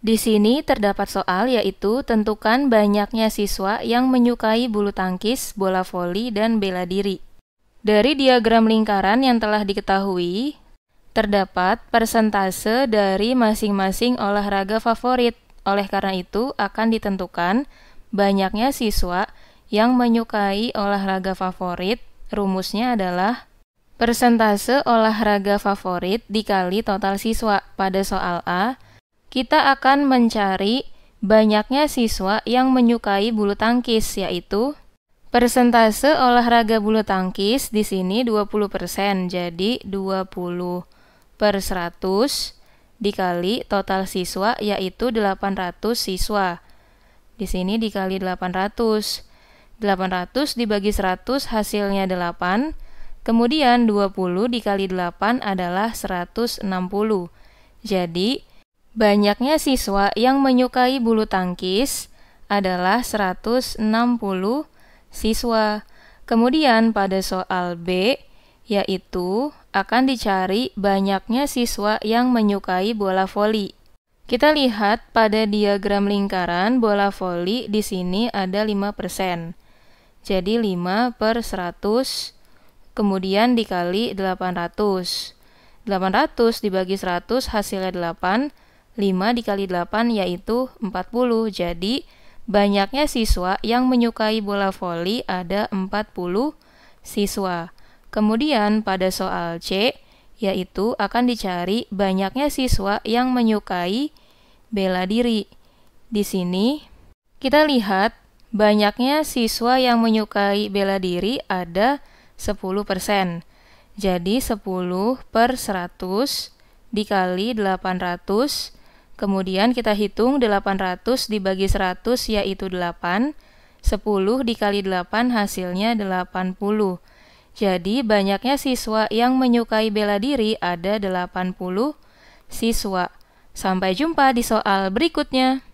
Di sini terdapat soal yaitu tentukan banyaknya siswa yang menyukai bulu tangkis, bola voli, dan bela diri. Dari diagram lingkaran yang telah diketahui, terdapat persentase dari masing-masing olahraga favorit. Oleh karena itu, akan ditentukan banyaknya siswa yang menyukai olahraga favorit. Rumusnya adalah persentase olahraga favorit dikali total siswa pada soal A kita akan mencari banyaknya siswa yang menyukai bulu tangkis, yaitu persentase olahraga bulu tangkis di sini 20%, jadi 20 per 100 dikali total siswa yaitu 800 siswa. Di sini dikali 800. 800 dibagi 100 hasilnya 8. Kemudian 20 dikali 8 adalah 160. Jadi Banyaknya siswa yang menyukai bulu tangkis adalah 160 siswa. Kemudian pada soal B yaitu akan dicari banyaknya siswa yang menyukai bola voli. Kita lihat pada diagram lingkaran bola voli di sini ada 5%. Jadi 5 per 100 kemudian dikali 800. 800 dibagi 100 hasilnya 8 5 dikali 8 yaitu 40. Jadi, banyaknya siswa yang menyukai bola voli ada 40 siswa. Kemudian pada soal C, yaitu akan dicari banyaknya siswa yang menyukai bela diri. Di sini, kita lihat banyaknya siswa yang menyukai bela diri ada 10%. Jadi 10 per 100 dikali 800 Kemudian kita hitung 800 dibagi 100 yaitu 8. 10 dikali 8 hasilnya 80. Jadi banyaknya siswa yang menyukai bela diri ada 80 siswa. Sampai jumpa di soal berikutnya.